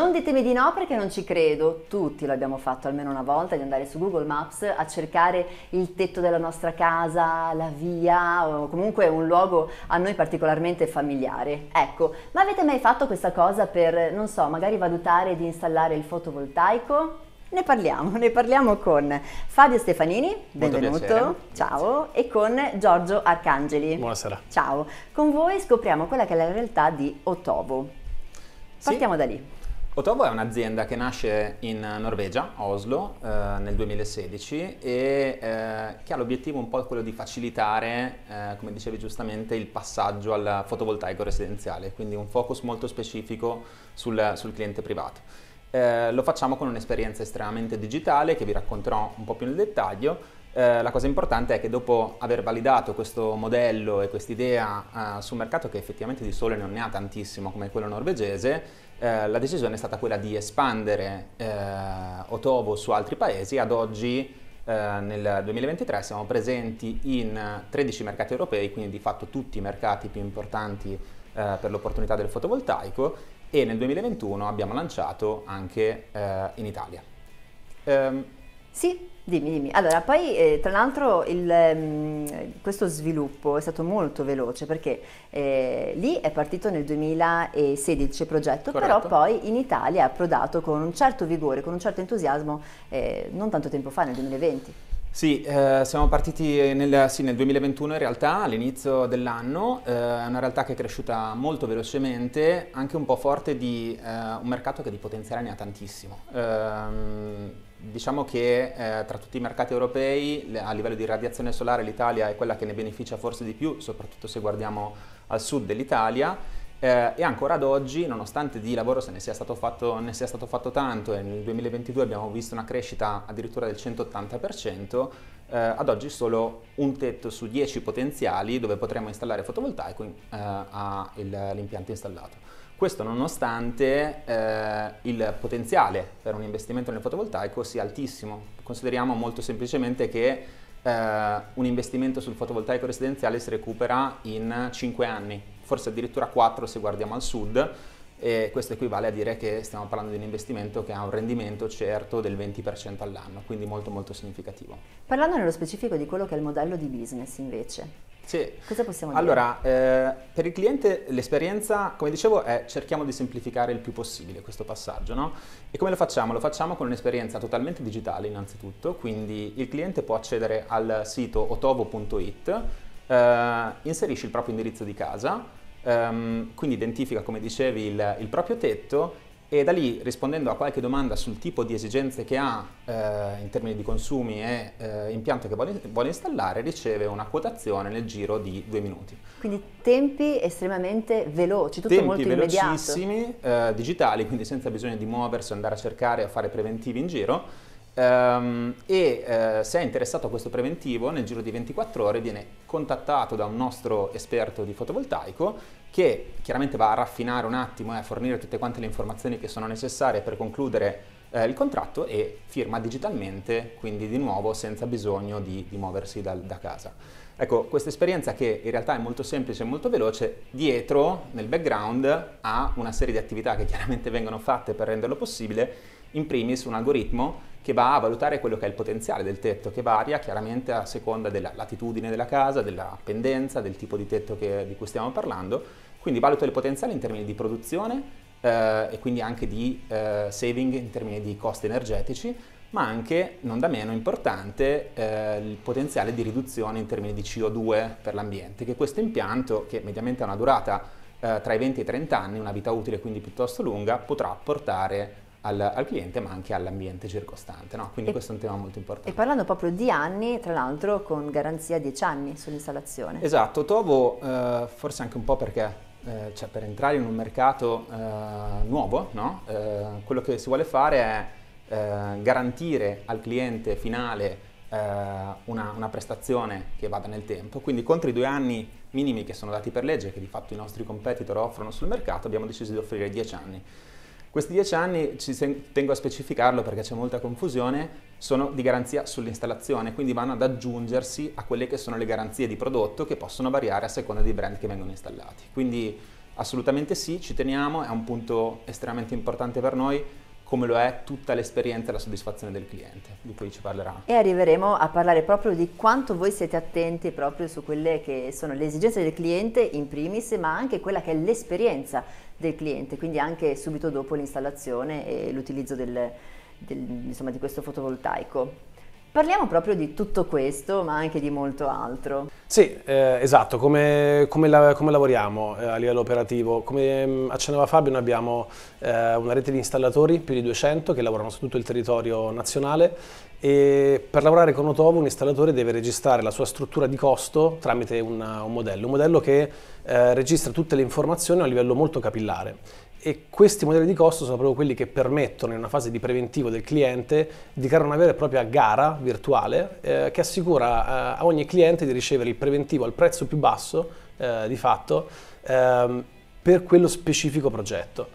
Non ditemi di no perché non ci credo, tutti l'abbiamo fatto almeno una volta, di andare su Google Maps a cercare il tetto della nostra casa, la via o comunque un luogo a noi particolarmente familiare. Ecco, ma avete mai fatto questa cosa per, non so, magari valutare di installare il fotovoltaico? Ne parliamo, ne parliamo con Fabio Stefanini, benvenuto, ciao, e con Giorgio Arcangeli. Buonasera. Ciao, con voi scopriamo quella che è la realtà di Otovo. Partiamo sì. da lì. Otovo è un'azienda che nasce in Norvegia, Oslo, eh, nel 2016 e eh, che ha l'obiettivo un po' quello di facilitare, eh, come dicevi giustamente, il passaggio al fotovoltaico residenziale, quindi un focus molto specifico sul, sul cliente privato. Eh, lo facciamo con un'esperienza estremamente digitale che vi racconterò un po' più nel dettaglio, eh, la cosa importante è che dopo aver validato questo modello e quest'idea eh, sul mercato, che effettivamente di sole non ne ha tantissimo come quello norvegese, eh, la decisione è stata quella di espandere eh, Otovo su altri paesi. Ad oggi, eh, nel 2023, siamo presenti in 13 mercati europei, quindi di fatto tutti i mercati più importanti per l'opportunità del fotovoltaico e nel 2021 abbiamo lanciato anche in Italia. Um, sì, Dimmi, dimmi. Allora, poi eh, tra l'altro il, ehm, questo sviluppo è stato molto veloce perché eh, lì è partito nel 2016 il progetto, Corretto. però poi in Italia è approdato con un certo vigore, con un certo entusiasmo eh, non tanto tempo fa, nel 2020. Sì, eh, siamo partiti nel, sì, nel, 2021 in realtà, all'inizio dell'anno, eh, è una realtà che è cresciuta molto velocemente, anche un po' forte di eh, un mercato che di potenziale ne ha tantissimo. Ehm, Diciamo che eh, tra tutti i mercati europei a livello di radiazione solare l'Italia è quella che ne beneficia forse di più, soprattutto se guardiamo al sud dell'Italia eh, e ancora ad oggi, nonostante di lavoro se ne sia, stato fatto, ne sia stato fatto tanto e nel 2022 abbiamo visto una crescita addirittura del 180%, eh, ad oggi solo un tetto su 10 potenziali dove potremmo installare fotovoltaico ha eh, l'impianto installato. Questo nonostante eh, il potenziale per un investimento nel fotovoltaico sia altissimo. Consideriamo molto semplicemente che eh, un investimento sul fotovoltaico residenziale si recupera in 5 anni, forse addirittura 4 se guardiamo al sud, e questo equivale a dire che stiamo parlando di un investimento che ha un rendimento certo del 20% all'anno, quindi molto molto significativo. Parlando nello specifico di quello che è il modello di business invece, sì. Cosa possiamo dire? Allora, eh, per il cliente l'esperienza, come dicevo, è cerchiamo di semplificare il più possibile questo passaggio, no? E come lo facciamo? Lo facciamo con un'esperienza totalmente digitale innanzitutto, quindi il cliente può accedere al sito otovo.it, eh, inserisce il proprio indirizzo di casa, ehm, quindi identifica, come dicevi, il, il proprio tetto e da lì rispondendo a qualche domanda sul tipo di esigenze che ha eh, in termini di consumi e eh, impianto che vuole, vuole, installare riceve una quotazione nel giro di due minuti. Quindi tempi estremamente veloci, tutto tempi molto immediato. Tempi velocissimi, eh, digitali, quindi senza bisogno di muoversi, andare a cercare o fare preventivi in giro Um, e eh, se è interessato a questo preventivo, nel giro di 24 ore viene contattato da un nostro esperto di fotovoltaico che chiaramente va a raffinare un attimo e eh, a fornire tutte quante le informazioni che sono necessarie per concludere eh, il contratto e firma digitalmente, quindi di nuovo senza bisogno di, di muoversi dal, da casa. Ecco, questa esperienza che in realtà è molto semplice e molto veloce, dietro, nel background, ha una serie di attività che chiaramente vengono fatte per renderlo possibile in primis un algoritmo che va a valutare quello che è il potenziale del tetto, che varia chiaramente a seconda della latitudine della casa, della pendenza, del tipo di tetto che, di cui stiamo parlando, quindi valuta il potenziale in termini di produzione eh, e quindi anche di eh, saving in termini di costi energetici, ma anche, non da meno importante, eh, il potenziale di riduzione in termini di CO2 per l'ambiente, che questo impianto, che mediamente ha una durata eh, tra i 20 e i 30 anni, una vita utile quindi piuttosto lunga, potrà portare al, al cliente ma anche all'ambiente circostante. No? Quindi e, questo è un tema molto importante. E parlando proprio di anni, tra l'altro con garanzia 10 anni sull'installazione. Esatto, Tovo eh, forse anche un po' perché eh, cioè per entrare in un mercato eh, nuovo, no? eh, quello che si vuole fare è eh, garantire al cliente finale eh, una, una, prestazione che vada nel tempo. Quindi contro i due anni minimi che sono dati per legge, che di fatto i nostri competitor offrono sul mercato, abbiamo deciso di offrire 10 anni. Questi dieci anni, ci tengo a specificarlo perché c'è molta confusione, sono di garanzia sull'installazione, quindi vanno ad aggiungersi a quelle che sono le garanzie di prodotto che possono variare a seconda dei brand che vengono installati. Quindi assolutamente sì, ci teniamo, è un punto estremamente importante per noi, come lo è tutta l'esperienza e la soddisfazione del cliente, di cui ci parlerà. E arriveremo a parlare proprio di quanto voi siete attenti proprio su quelle che sono le esigenze del cliente in primis, ma anche quella che è l'esperienza del cliente, quindi anche subito dopo l'installazione e l'utilizzo del, del, insomma, di questo fotovoltaico. Parliamo proprio di tutto questo, ma anche di molto altro. Sì, eh, esatto, come, come, la, come lavoriamo eh, a livello operativo? Come mh, mm, accennava Fabio, noi abbiamo eh, una rete di installatori, più di 200, che lavorano su tutto il territorio nazionale e per lavorare con Otovo un installatore deve registrare la sua struttura di costo tramite una, un modello, un modello che eh, registra tutte le informazioni a livello molto capillare e questi modelli di costo sono proprio quelli che permettono in una fase di preventivo del cliente di creare una vera e propria gara virtuale eh, che assicura eh, a ogni cliente di ricevere il preventivo al prezzo più basso eh, di fatto ehm, per quello specifico progetto.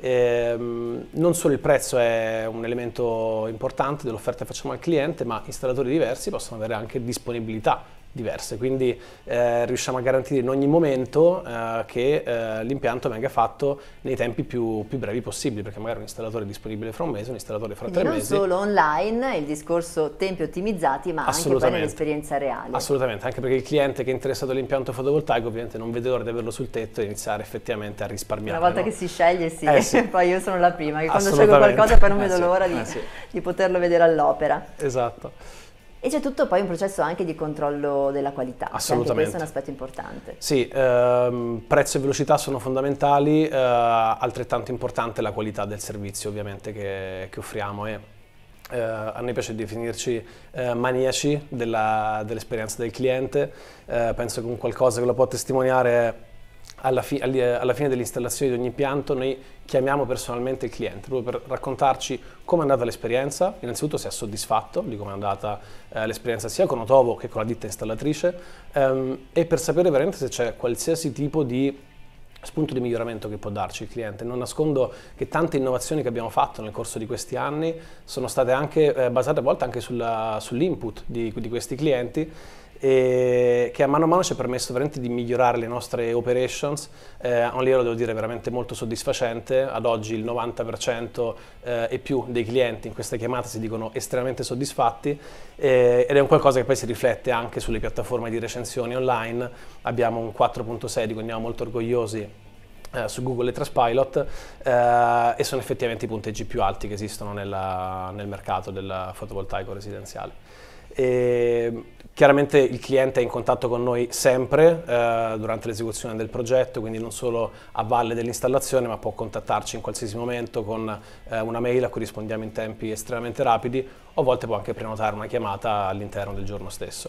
Ehm, non solo il prezzo è un elemento importante dell'offerta che facciamo al cliente, ma installatori diversi possono avere anche disponibilità diverse, quindi eh, riusciamo a garantire in ogni momento eh, che eh, l'impianto venga fatto nei tempi più, più, brevi possibili, perché magari un installatore è disponibile fra un mese, un installatore fra quindi tre non mesi. Non solo online, il discorso tempi ottimizzati, ma anche per l'esperienza reale. Assolutamente, anche perché il cliente che è interessato all'impianto fotovoltaico ovviamente non vede l'ora di averlo sul tetto e iniziare effettivamente a risparmiare. Una volta no? che si sceglie sì, eh, sì. poi io sono la prima, che quando scelgo qualcosa poi non vedo eh, sì. l'ora di, eh, sì. di poterlo vedere all'opera. Esatto. E c'è tutto poi un processo anche di controllo della qualità. Assolutamente. questo è un aspetto importante. Sì, ehm, prezzo e velocità sono fondamentali, eh, altrettanto importante è la qualità del servizio ovviamente che, che offriamo. E... Eh, a noi piace definirci eh, maniaci dell'esperienza del cliente, eh, penso che un qualcosa che lo può testimoniare è alla, fi eh, alla, fine dell'installazione di ogni impianto noi chiamiamo personalmente il cliente proprio per raccontarci come è andata l'esperienza, innanzitutto se è soddisfatto di come è andata eh, l'esperienza sia con Otovo che con la ditta installatrice ehm, e per sapere veramente se c'è qualsiasi tipo di spunto di miglioramento che può darci il cliente. Non nascondo che tante innovazioni che abbiamo fatto nel corso di questi anni sono state anche eh, basate a volte anche sull'input di, di questi clienti e che a mano a mano ci ha permesso veramente di migliorare le nostre operations eh, a un livello devo dire veramente molto soddisfacente ad oggi il 90% eh, e più dei clienti in questa chiamata si dicono estremamente soddisfatti eh, ed è un qualcosa che poi si riflette anche sulle piattaforme di recensioni online abbiamo un 4.6 di cui andiamo molto orgogliosi eh, su Google e Traspilot eh, e sono effettivamente i punteggi più alti che esistono nella, nel mercato del fotovoltaico residenziale. E chiaramente il cliente è in contatto con noi sempre eh, durante l'esecuzione del progetto, quindi non solo a valle dell'installazione, ma può contattarci in qualsiasi momento con eh, una mail a cui rispondiamo in tempi estremamente rapidi o a volte può anche prenotare una chiamata all'interno del giorno stesso.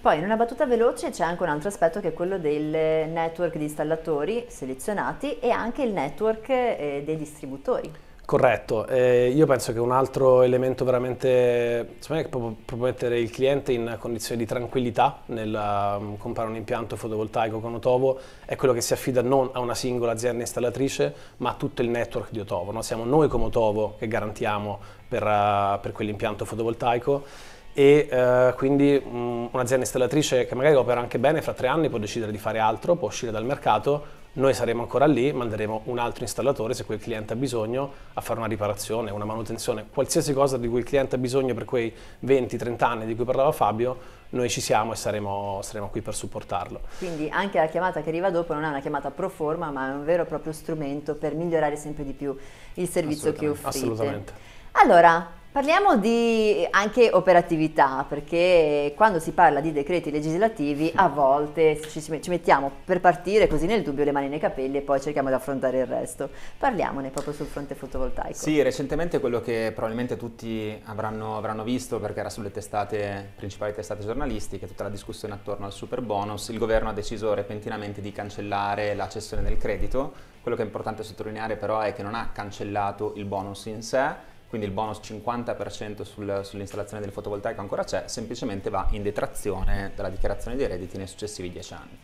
Poi in una battuta veloce c'è anche un altro aspetto che è quello del network di installatori selezionati e anche il network eh, dei distributori. Corretto, eh, io penso che un altro elemento veramente, secondo me è proprio mettere il cliente in condizioni di tranquillità nel um, comprare un impianto fotovoltaico con Otovo è quello che si affida non a una singola azienda installatrice ma a tutto il network di Otovo, no? siamo noi come Otovo che garantiamo per, uh, per quell'impianto fotovoltaico e uh, quindi um, un'azienda installatrice che magari opera anche bene fra tre anni può decidere di fare altro, può uscire dal mercato noi saremo ancora lì, manderemo un altro installatore se quel cliente ha bisogno a fare una riparazione, una manutenzione, qualsiasi cosa di cui il cliente ha bisogno per quei 20-30 anni di cui parlava Fabio, noi ci siamo e saremo, saremo, qui per supportarlo. Quindi anche la chiamata che arriva dopo non è una chiamata pro forma, ma è un vero e proprio strumento per migliorare sempre di più il servizio che offrite. Assolutamente. Allora, Parliamo di anche operatività, perché quando si parla di decreti legislativi a volte ci, ci, mettiamo per partire così nel dubbio le mani nei capelli e poi cerchiamo di affrontare il resto. Parliamone proprio sul fronte fotovoltaico. Sì, recentemente quello che probabilmente tutti avranno, avranno visto, perché era sulle testate, principali testate giornalistiche, tutta la discussione attorno al super bonus, il governo ha deciso repentinamente di cancellare la cessione del credito. Quello che è importante sottolineare però è che non ha cancellato il bonus in sé, quindi il bonus 50% sul, sull'installazione del fotovoltaico ancora c'è, semplicemente va in detrazione dalla dichiarazione dei redditi nei successivi 10 anni.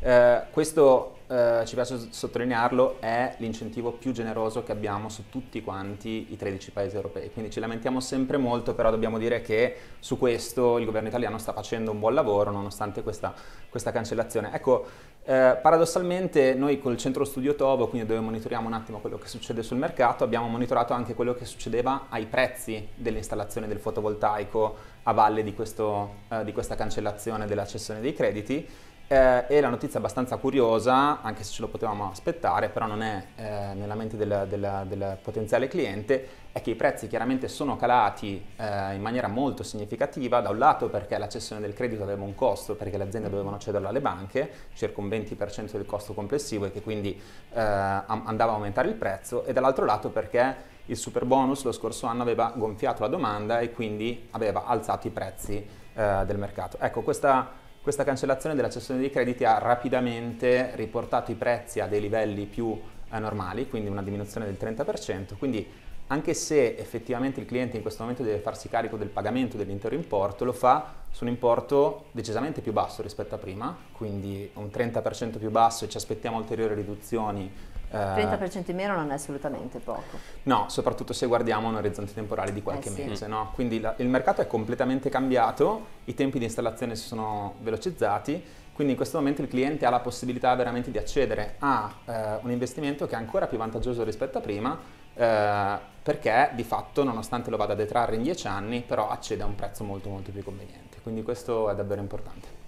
Eh, questo, eh, ci piace sottolinearlo, è l'incentivo più generoso che abbiamo su tutti quanti i 13 paesi europei, quindi ci lamentiamo sempre molto, però dobbiamo dire che su questo il governo italiano sta facendo un buon lavoro nonostante questa, questa cancellazione. Ecco, eh, paradossalmente noi col centro studio Tovo, quindi dove monitoriamo un attimo quello che succede sul mercato, abbiamo monitorato anche quello che succedeva ai prezzi dell'installazione del fotovoltaico a valle di, questo, eh, di questa cancellazione della cessione dei crediti eh, è la notizia abbastanza curiosa, anche se ce lo potevamo aspettare, però non è eh, nella mente del, del, del, potenziale cliente, è che i prezzi chiaramente sono calati eh, in maniera molto significativa, da un lato perché la cessione del credito aveva un costo, perché le aziende dovevano cederlo alle banche, circa un 20% del costo complessivo e che quindi eh, andava a aumentare il prezzo, e dall'altro lato perché il super bonus lo scorso anno aveva gonfiato la domanda e quindi aveva alzato i prezzi eh, del mercato. Ecco, questa questa cancellazione della cessione dei crediti ha rapidamente riportato i prezzi a dei livelli più eh, normali, quindi una diminuzione del 30%, quindi anche se effettivamente il cliente in questo momento deve farsi carico del pagamento dell'intero importo, lo fa su un importo decisamente più basso rispetto a prima, quindi un 30% più basso e ci aspettiamo ulteriori riduzioni 30% eh, in meno non è assolutamente poco. No, soprattutto se guardiamo un orizzonte temporale di qualche eh sì. mese. Mm. No? Quindi la, il mercato è completamente cambiato, i tempi di installazione si sono velocizzati, quindi in questo momento il cliente ha la possibilità veramente di accedere a eh, un investimento che è ancora più vantaggioso rispetto a prima, eh, perché di fatto nonostante lo vada a detrarre in 10 anni, però accede a un prezzo molto molto più conveniente. Quindi questo è davvero importante.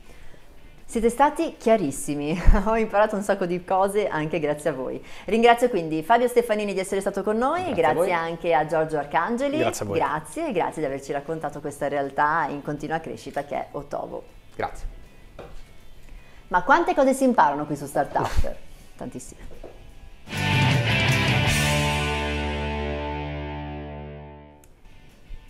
Siete stati chiarissimi, ho imparato un sacco di cose anche grazie a voi. Ringrazio quindi Fabio Stefanini di essere stato con noi, grazie, grazie a anche a Giorgio Arcangeli, grazie a voi. Grazie, grazie di averci raccontato questa realtà in continua crescita che è Otovo. Grazie. Ma quante cose si imparano qui su Startup? Tantissime.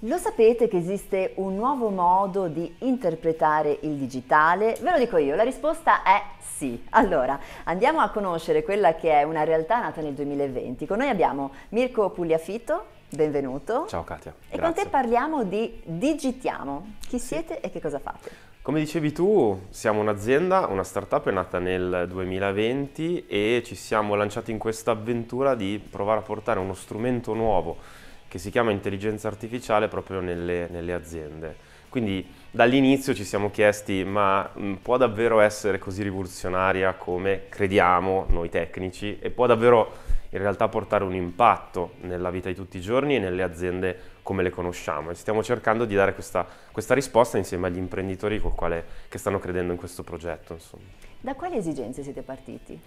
Lo sapete che esiste un nuovo modo di interpretare il digitale? Ve lo dico io, la risposta è sì. Allora, andiamo a conoscere quella che è una realtà nata nel 2020. Con noi abbiamo Mirko Pugliafito, benvenuto. Ciao Katia. E con te parliamo di Digitiamo. Chi sì. siete e che cosa fate? Come dicevi tu, siamo un'azienda, una startup è nata nel 2020 e ci siamo lanciati in questa avventura di provare a portare uno strumento nuovo che si chiama intelligenza artificiale proprio nelle, nelle aziende. Quindi dall'inizio ci siamo chiesti ma mh, mm, può davvero essere così rivoluzionaria come crediamo noi tecnici e può davvero in realtà portare un impatto nella vita di tutti i giorni e nelle aziende come le conosciamo e stiamo cercando di dare questa, questa risposta insieme agli imprenditori quale, che stanno credendo in questo progetto. Insomma. Da quali esigenze siete partiti?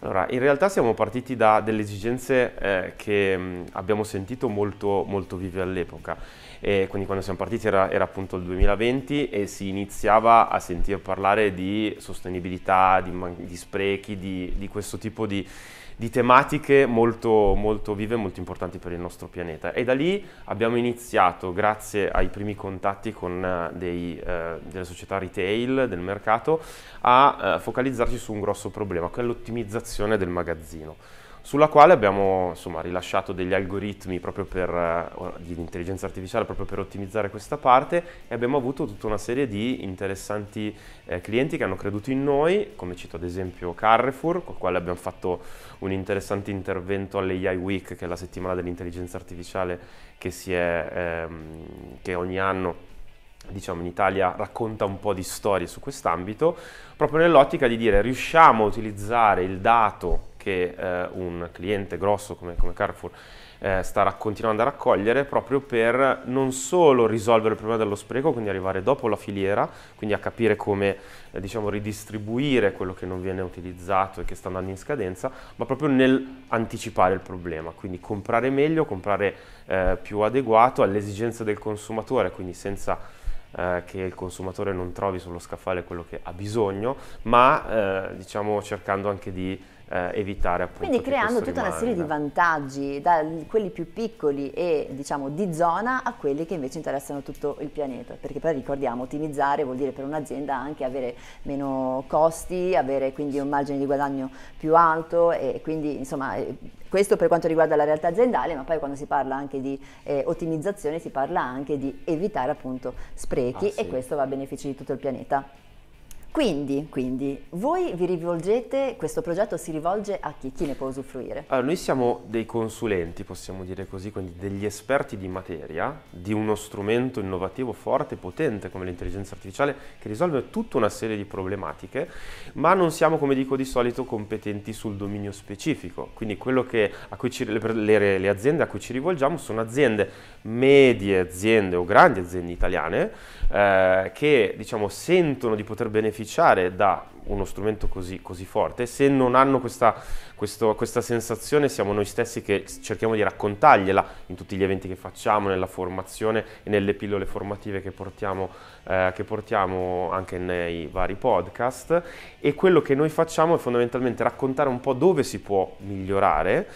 Allora, in realtà siamo partiti da delle esigenze eh, che mh, mm, abbiamo sentito molto, molto vive all'epoca. E quindi quando siamo partiti era, era, appunto il 2020 e si iniziava a sentire parlare di sostenibilità, di, di sprechi, di, di questo tipo di, di tematiche molto, molto vive e molto importanti per il nostro pianeta. E da lì abbiamo iniziato, grazie ai primi contatti con eh, dei, eh, delle società retail del mercato, a eh, focalizzarci su un grosso problema, che è l'ottimizzazione del magazzino sulla quale abbiamo insomma, rilasciato degli algoritmi per, eh, di intelligenza artificiale proprio per ottimizzare questa parte e abbiamo avuto tutta una serie di interessanti eh, clienti che hanno creduto in noi, come cito ad esempio Carrefour, con il quale abbiamo fatto un interessante intervento all'AI Week, che è la settimana dell'intelligenza artificiale che, è, ehm, che ogni anno diciamo in Italia racconta un po' di storie su quest'ambito, proprio nell'ottica di dire riusciamo a utilizzare il dato che eh, un cliente grosso come, come Carrefour eh, sta continuando a raccogliere proprio per non solo risolvere il problema dello spreco, quindi arrivare dopo la filiera, quindi a capire come eh, diciamo, ridistribuire quello che non viene utilizzato e che sta andando in scadenza, ma proprio nell'anticipare il problema, quindi comprare meglio, comprare eh, più adeguato all'esigenza del consumatore, quindi senza eh, che il consumatore non trovi sullo scaffale quello che ha bisogno, ma eh, diciamo cercando anche di eh, evitare appunto Quindi creando tutta rimanga. una serie di vantaggi, da quelli più piccoli e diciamo di zona a quelli che invece interessano tutto il pianeta, perché poi ricordiamo ottimizzare vuol dire per un'azienda anche avere meno costi, avere quindi un margine di guadagno più alto e quindi insomma eh, questo per quanto riguarda la realtà aziendale, ma poi quando si parla anche di eh, ottimizzazione si parla anche di evitare appunto sprechi ah, sì. e questo va a beneficio di tutto il pianeta. Quindi, quindi, voi vi rivolgete, questo progetto si rivolge a chi? Chi ne può usufruire? Allora, noi siamo dei consulenti, possiamo dire così, quindi degli esperti di materia, di uno strumento innovativo forte e potente come l'intelligenza artificiale che risolve tutta una serie di problematiche, ma non siamo, come dico di solito, competenti sul dominio specifico. Quindi che, ci, le, le aziende a cui ci rivolgiamo sono aziende medie, aziende o grandi aziende italiane eh, che diciamo, sentono di poter beneficiare beneficiare da uno strumento così, così forte, se non hanno questa, questo, questa, sensazione siamo noi stessi che cerchiamo di raccontargliela in tutti gli eventi che facciamo, nella formazione e nelle pillole formative che portiamo, eh, che portiamo anche nei vari podcast e quello che noi facciamo è fondamentalmente raccontare un po' dove si può migliorare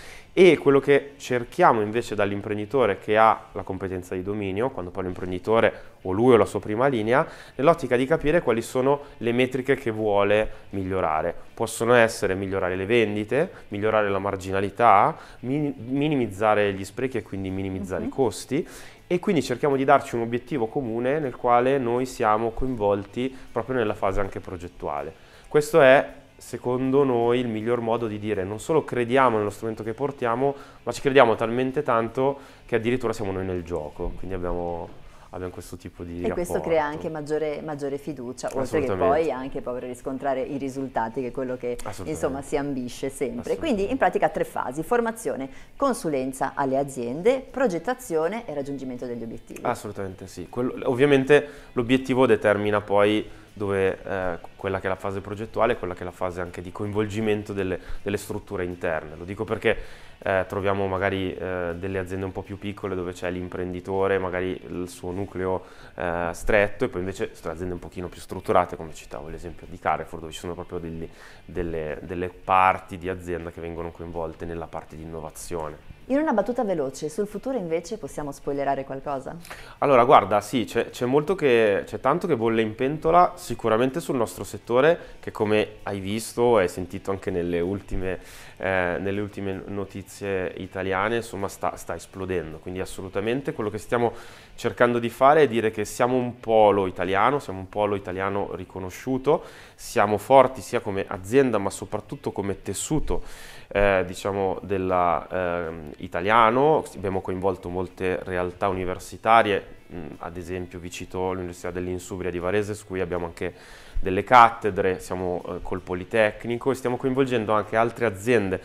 e quello che cerchiamo invece dall'imprenditore che ha la competenza di dominio, quando parlo imprenditore o lui o la sua prima linea, nell'ottica di capire quali sono le metriche che vuole migliorare. Possono essere migliorare le vendite, migliorare la marginalità, minimizzare gli sprechi e quindi minimizzare mm-hmm. i mhm. costi e quindi cerchiamo di darci un obiettivo comune nel quale noi siamo coinvolti proprio nella fase anche progettuale. Questo è secondo noi il miglior modo di dire non solo crediamo nello strumento che portiamo, ma ci crediamo talmente tanto che addirittura siamo noi nel gioco, quindi abbiamo, abbiamo questo tipo di... E rapporto. questo crea anche maggiore, maggiore fiducia, oltre che poi anche proprio riscontrare i risultati, che è quello che insomma si ambisce sempre. Quindi in pratica tre fasi, formazione, consulenza alle aziende, progettazione e raggiungimento degli obiettivi. Assolutamente sì, quello, ovviamente l'obiettivo determina poi dove eh, quella che è la fase progettuale e quella che è la fase anche di coinvolgimento delle, delle strutture interne. Lo dico perché eh, troviamo magari eh, delle aziende un po' più piccole dove c'è l'imprenditore, magari il suo nucleo eh, stretto e poi invece aziende un pochino più strutturate, come citavo l'esempio di Carrefour, dove ci sono proprio degli, delle, delle parti di azienda che vengono coinvolte nella parte di innovazione. In una battuta veloce, sul futuro invece possiamo spoilerare qualcosa? Allora guarda, sì, c'è, molto che, c'è tanto che bolle in pentola sicuramente sul nostro settore che come hai visto e sentito anche nelle ultime, eh, nelle ultime notizie italiane insomma sta, sta esplodendo, quindi assolutamente quello che stiamo cercando di fare è dire che siamo un polo italiano, siamo un polo italiano riconosciuto, siamo forti sia come azienda ma soprattutto come tessuto eh, diciamo della, eh, italiano, abbiamo coinvolto molte realtà universitarie, ad esempio vi cito l'Università dell'Insubria di Varese su cui abbiamo anche delle cattedre, siamo eh, col Politecnico e stiamo coinvolgendo anche altre aziende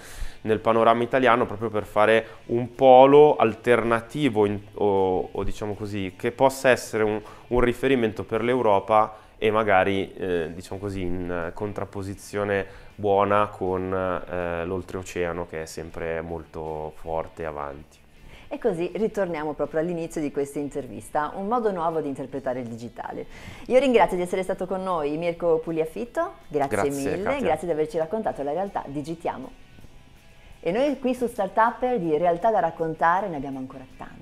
nel panorama italiano proprio per fare un polo alternativo in, o, o, diciamo così che possa essere un, un riferimento per l'Europa e magari eh, diciamo così in contrapposizione buona con eh, l'oltreoceano che è sempre molto forte avanti. E così ritorniamo proprio all'inizio di questa intervista, un modo nuovo di interpretare il digitale. Io ringrazio di essere stato con noi Mirko Pugliafitto, grazie, grazie mille, Katia. grazie di averci raccontato la realtà Digitiamo. E noi qui su Startup di realtà da raccontare ne abbiamo ancora tante.